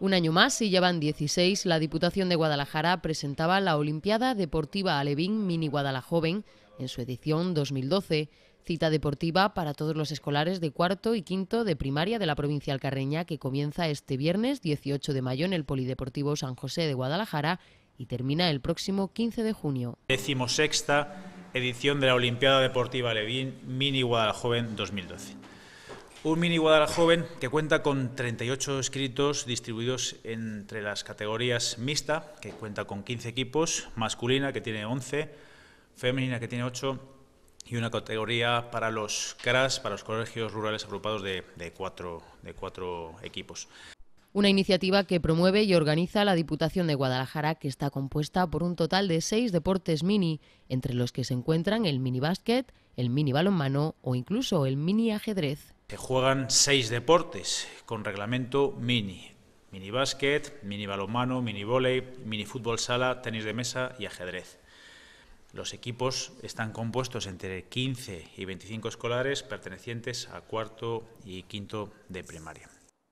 Un año más y llevan 16, la Diputación de Guadalajara presentaba la Olimpiada Deportiva Alevín Mini Guadalajoven en su edición 2012, cita deportiva para todos los escolares de cuarto y quinto de primaria de la provincia alcarreña que comienza este viernes 18 de mayo en el Polideportivo San José de Guadalajara y termina el próximo 15 de junio. Decimosexta edición de la Olimpiada Deportiva Alevín Mini Guadalajoven 2012. Un mini Guadalajara joven que cuenta con 38 escritos distribuidos entre las categorías mixta, que cuenta con 15 equipos, masculina que tiene 11, femenina que tiene 8 y una categoría para los CRAS, para los colegios rurales agrupados de, 4 cuatro, equipos. Una iniciativa que promueve y organiza la Diputación de Guadalajara, que está compuesta por un total de 6 deportes mini, entre los que se encuentran el mini básquet, el mini balonmano o incluso el mini ajedrez juegan seis deportes con reglamento mini. Mini básquet, mini balonmano, mini volei, mini fútbol sala, tenis de mesa y ajedrez. Los equipos están compuestos entre 15 y 25 escolares pertenecientes a cuarto y quinto de primaria.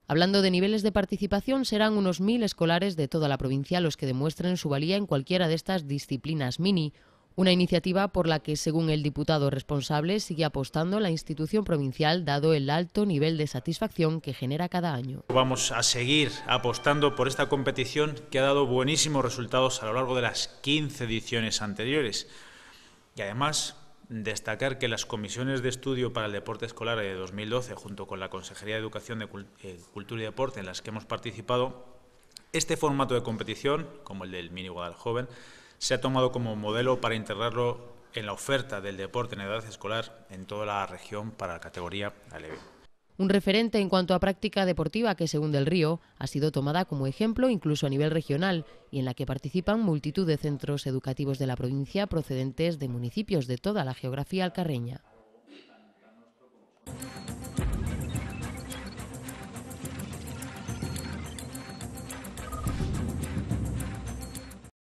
Hablando de niveles de participación, serán unos mil escolares de toda la provincia los que demuestren su valía en cualquiera de estas disciplinas mini una iniciativa por la que, según el diputado responsable, sigue apostando la institución provincial dado el alto nivel de satisfacción que genera cada año. Vamos a seguir apostando por esta competición que ha dado buenísimos resultados a lo largo de las 15 ediciones anteriores. Y además, destacar que las comisiones de estudio para el deporte escolar de 2012, junto con la Consejería de Educación, de eh, Cultura y Deporte, en las que hemos participado, este formato de competición, como el del Mini Guadalajara Joven, se ha tomado como modelo para integrarlo en la oferta del deporte en edad escolar en toda la región para la categoría ALB. Un referente en cuanto a práctica deportiva que, según Del Río, ha sido tomada como ejemplo incluso a nivel regional y en la que participan multitud de centros educativos de la provincia procedentes de municipios de toda la geografía alcarreña.